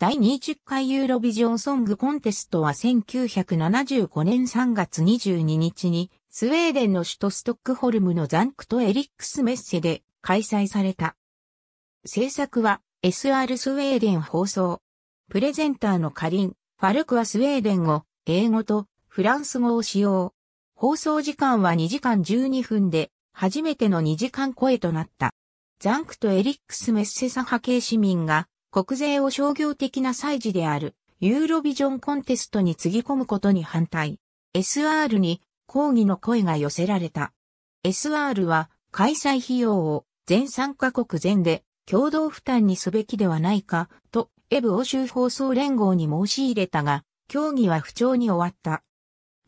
第20回ユーロビジョンソングコンテストは1975年3月22日にスウェーデンの首都ストックホルムのザンクとエリックスメッセで開催された。制作は SR スウェーデン放送。プレゼンターのカリン、ファルクはスウェーデン語、英語とフランス語を使用。放送時間は2時間12分で、初めての2時間超えとなった。ザンクとエリックスメッセ左派系市民が国税を商業的な祭事であるユーロビジョンコンテストにつぎ込むことに反対。SR に抗議の声が寄せられた。SR は開催費用を全参加国全で共同負担にすべきではないかとエブ欧州放送連合に申し入れたが、協議は不調に終わった。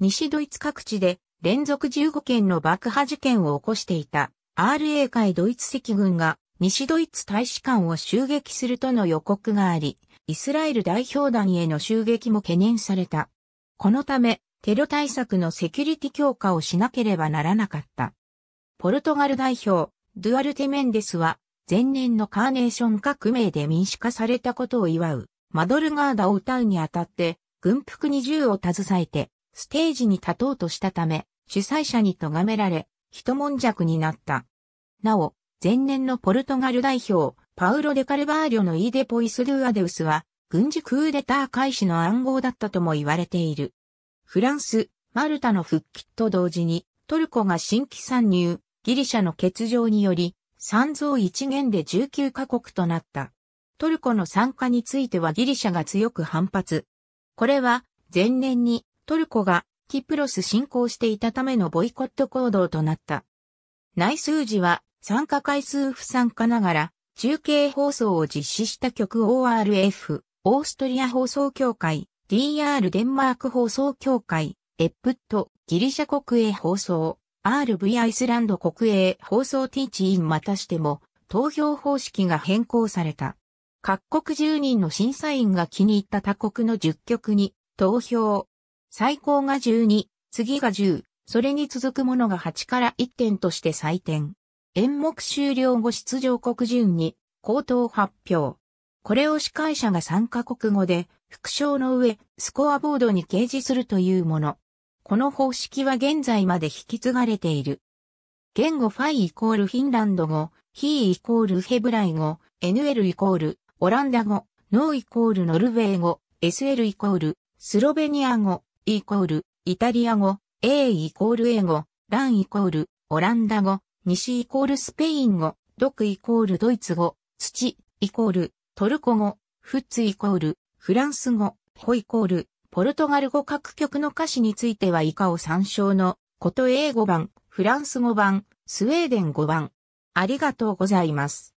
西ドイツ各地で連続15件の爆破事件を起こしていた RA 会ドイツ赤軍が西ドイツ大使館を襲撃するとの予告があり、イスラエル代表団への襲撃も懸念された。このため、テロ対策のセキュリティ強化をしなければならなかった。ポルトガル代表、ドゥアルテ・メンデスは、前年のカーネーション革命で民主化されたことを祝う、マドルガーダを歌うにあたって、軍服に銃を携えて、ステージに立とうとしたため、主催者に咎められ、一悶着になった。なお、前年のポルトガル代表、パウロ・デ・カルバーリョのイーデ・ポイス・ドゥ・アデウスは、軍事クーデター開始の暗号だったとも言われている。フランス、マルタの復帰と同時に、トルコが新規参入、ギリシャの欠場により、三増一元で19カ国となった。トルコの参加についてはギリシャが強く反発。これは、前年にトルコがキプロス侵攻していたためのボイコット行動となった。内数字は参加回数不参加ながら、中継放送を実施した局 ORF、オーストリア放送協会、DR デンマーク放送協会、エップット、ギリシャ国営放送、RV アイスランド国営放送ティーチインまたしても、投票方式が変更された。各国10人の審査員が気に入った他国の10曲に投票。最高が12、次が10、それに続くものが8から1点として採点。演目終了後出場国順に、口頭発表。これを司会者が参加国語で、副賞の上、スコアボードに掲示するというもの。この方式は現在まで引き継がれている。言語ファイイコールフィンランド語、ヒーイコールヘブライ語、NL イコールオランダ語、ノーイコールノルウェー語、SL イコールスロベニア語、イコールイタリア語、A イコール英語、ランイコールオランダ語、西イコールスペイン語、クイコールドイツ語、土イコールトルコ語、フッツイコールフランス語、ホイコールポルトガル語各曲の歌詞については以下を参照のこと英語版、フランス語版、スウェーデン語版。ありがとうございます。